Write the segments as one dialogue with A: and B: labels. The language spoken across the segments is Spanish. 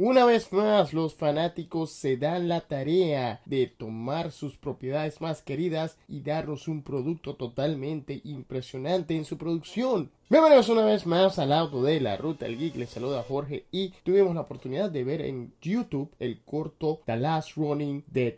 A: Una vez más, los fanáticos se dan la tarea de tomar sus propiedades más queridas y darnos un producto totalmente impresionante en su producción. Bienvenidos una vez más al auto de la ruta el geek, les saluda Jorge y tuvimos la oportunidad de ver en YouTube el corto The Last Running Dead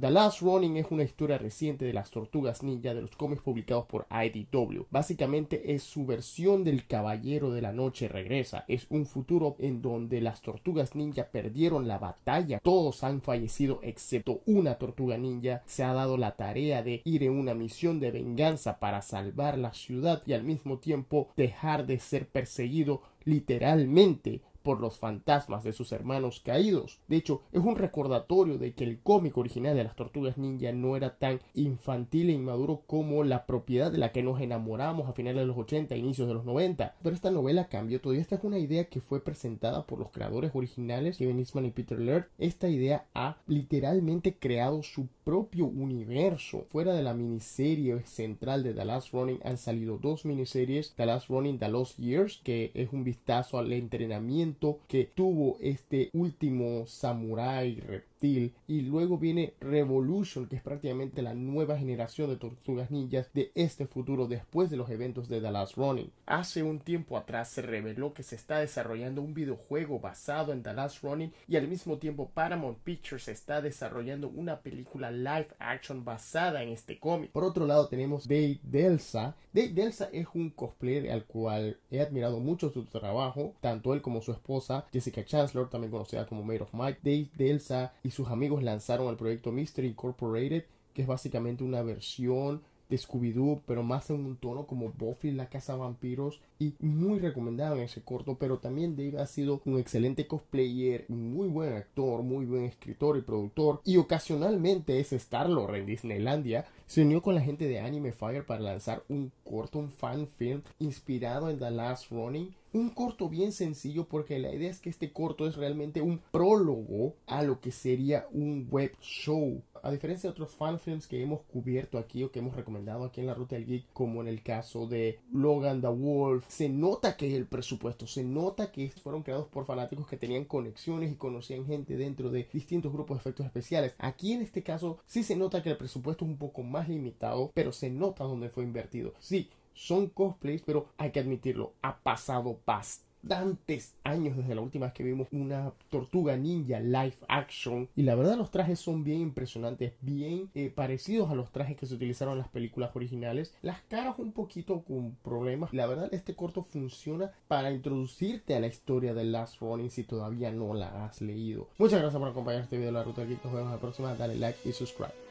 A: The Last Running es una historia reciente de las tortugas ninja de los cómics publicados por IDW. Básicamente es su versión del Caballero de la Noche regresa. Es un futuro en donde las tortugas ninja perdieron la batalla. Todos han fallecido excepto una tortuga ninja. Se ha dado la tarea de ir en una misión de venganza para salvar la ciudad y al mismo tiempo dejar de ser perseguido literalmente por los fantasmas de sus hermanos caídos. De hecho, es un recordatorio de que el cómic original de las tortugas ninja no era tan infantil e inmaduro como la propiedad de la que nos enamoramos a finales de los 80, inicios de los 90. Pero esta novela cambió todo y esta es una idea que fue presentada por los creadores originales, Kevin Eastman y Peter Laird. Esta idea ha literalmente creado su propio universo. Fuera de la miniserie central de The Last Running han salido dos miniseries, The Last Running, The Lost Years, que es un vistazo al entrenamiento que tuvo este último Samurai reptil y luego viene Revolution que es prácticamente la nueva generación de tortugas ninjas de este futuro después de los eventos de The Last Running. Hace un tiempo atrás se reveló que se está desarrollando un videojuego basado en The Last Running y al mismo tiempo Paramount Pictures está desarrollando una película live action basada en este cómic. Por otro lado tenemos Dave Delsa. Dave Delsa es un cosplayer al cual he admirado mucho su trabajo, tanto él como su esposa Jessica Chancellor, también conocida como Maid of Mike, Dave Delsa y sus amigos lanzaron el proyecto Mystery Incorporated, que es básicamente una versión de Scooby-Doo, pero más en un tono como Buffy, la casa vampiros, y muy recomendado en ese corto, pero también Dave ha sido un excelente cosplayer, muy buen actor, muy buen escritor y productor, y ocasionalmente es Star-Lord en Disneylandia, se unió con la gente de Anime Fire para lanzar un corto, un fan film inspirado en The Last Running, un corto bien sencillo porque la idea es que este corto es realmente un prólogo a lo que sería un web show. A diferencia de otros fanfilms que hemos cubierto aquí o que hemos recomendado aquí en la Ruta del Geek, como en el caso de Logan the Wolf, se nota que el presupuesto, se nota que fueron creados por fanáticos que tenían conexiones y conocían gente dentro de distintos grupos de efectos especiales. Aquí en este caso sí se nota que el presupuesto es un poco más limitado, pero se nota dónde fue invertido. Sí, son cosplays, pero hay que admitirlo, ha pasado bastantes años desde la última vez que vimos una tortuga ninja live action y la verdad los trajes son bien impresionantes bien eh, parecidos a los trajes que se utilizaron en las películas originales las caras un poquito con problemas la verdad este corto funciona para introducirte a la historia de Last Running si todavía no la has leído muchas gracias por acompañar este video de la ruta aquí nos vemos la próxima dale like y subscribe